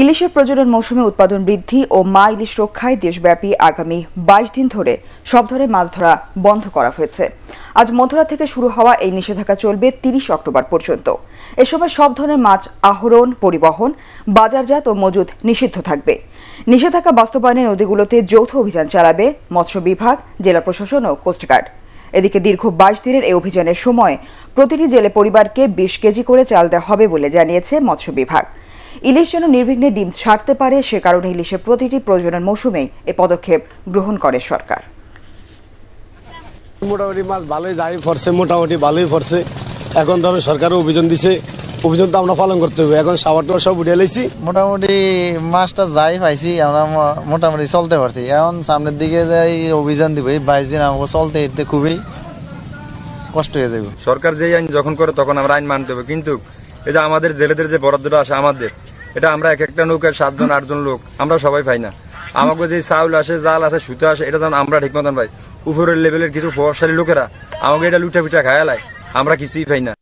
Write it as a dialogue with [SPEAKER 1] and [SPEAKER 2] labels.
[SPEAKER 1] ইলিশের প্রজনন মৌসুমে উৎপাদন বৃদ্ধি ও মা ইলিশ রক্ষায় দেশব্যাপী আগামী বাইশ দিন ধরে সব ধরে মাছ ধরা বন্ধ করা হয়েছে আজ মথুরা থেকে শুরু হওয়া এই নিষেধাজ্ঞা চলবে তিরিশ অক্টোবর পর্যন্ত এ সময় সব ধরনের মাছ আহরণ পরিবহন বাজারজাত ও মজুদ নিষিদ্ধ থাকবে নিষেধাজ্ঞা বাস্তবায়নে নদীগুলোতে যৌথ অভিযান চালাবে মৎস্য বিভাগ জেলা প্রশাসন ও কোস্টগার্ড এদিকে দীর্ঘ বাইশ দিনের এই অভিযানের সময় প্রতিটি জেলে পরিবারকে বিশ কেজি করে চাল দেওয়া হবে বলে জানিয়েছে মৎস্য বিভাগ ইলিশ যেন নির্বিঘ্নে ডিম ছাড়তে পারে সে কারণে ইলিশের প্রতিটি প্রজনন মৌসুমেই এ পদক্ষেপ গ্রহণ করে সরকার
[SPEAKER 2] মোটামুটি মাছ ভালোই যাই ফরছে মোটামুটি ভালোই ফরছে এখন ধরো সরকারও অভিযান দিছে অভিযান তো আমরা পালন করতে হবে এখন সাবার টাবার সব উঠে লেছি
[SPEAKER 3] মোটামুটি মাছটা যাই পাইছি আমরা মোটামুটি চলতে পারছি এখন সামনের দিকে যাই অভিযান দিব এই বাইশ দিন আমাকে চলতে এতে খুবই কষ্ট হয়ে যাবে সরকার যেই
[SPEAKER 4] আইন যখন করে তখন আমরা আইন মানতে হবে কিন্তু এই যে আমাদের জেলেদের যে বরাদ্দটা আসে আমাদের এটা আমরা এক একটা নৌকার সাতজন আটজন লোক আমরা সবাই পাই না আমাকে যে চাউল আসে জাল আছে সুতো আসে এটা যেন আমরা ঠিক মতন পাই উপরের লেভেলের কিছু প্রভাবশালী লোকেরা আমাকে এটা লুটা পিঠা খায়ালায় আমরা কিছুই পাই না